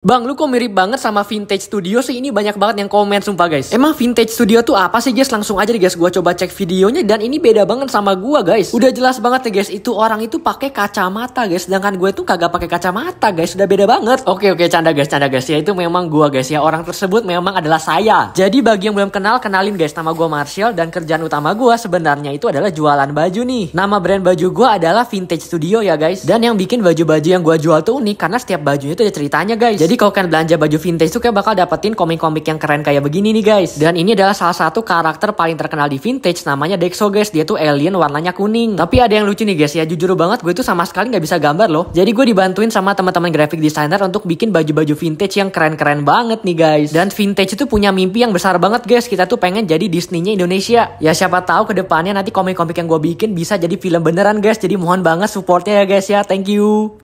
Bang, lu kok mirip banget sama Vintage Studio sih? Ini banyak banget yang komen sumpah guys. Emang Vintage Studio tuh apa sih guys? Langsung aja deh guys, gua coba cek videonya dan ini beda banget sama gua guys. Udah jelas banget ya guys, itu orang itu pakai kacamata guys, sedangkan gue tuh kagak pakai kacamata guys. Udah beda banget. Oke oke, canda guys, canda guys. Ya itu memang gua guys ya. Orang tersebut memang adalah saya. Jadi bagi yang belum kenal, kenalin guys, nama gua Marshall dan kerjaan utama gua sebenarnya itu adalah jualan baju nih. Nama brand baju gua adalah Vintage Studio ya guys. Dan yang bikin baju-baju yang gua jual tuh unik karena setiap bajunya itu ada ceritanya guys. Jadi jadi kalau kalian belanja baju vintage tuh kayak bakal dapetin komik-komik yang keren kayak begini nih guys. Dan ini adalah salah satu karakter paling terkenal di vintage namanya Dexo guys. Dia tuh alien warnanya kuning. Tapi ada yang lucu nih guys ya. Jujur banget gue tuh sama sekali nggak bisa gambar loh. Jadi gue dibantuin sama teman-teman graphic designer untuk bikin baju-baju vintage yang keren-keren banget nih guys. Dan vintage itu punya mimpi yang besar banget guys. Kita tuh pengen jadi Disney-nya Indonesia. Ya siapa tahu kedepannya nanti komik-komik yang gue bikin bisa jadi film beneran guys. Jadi mohon banget supportnya ya guys ya. Thank you.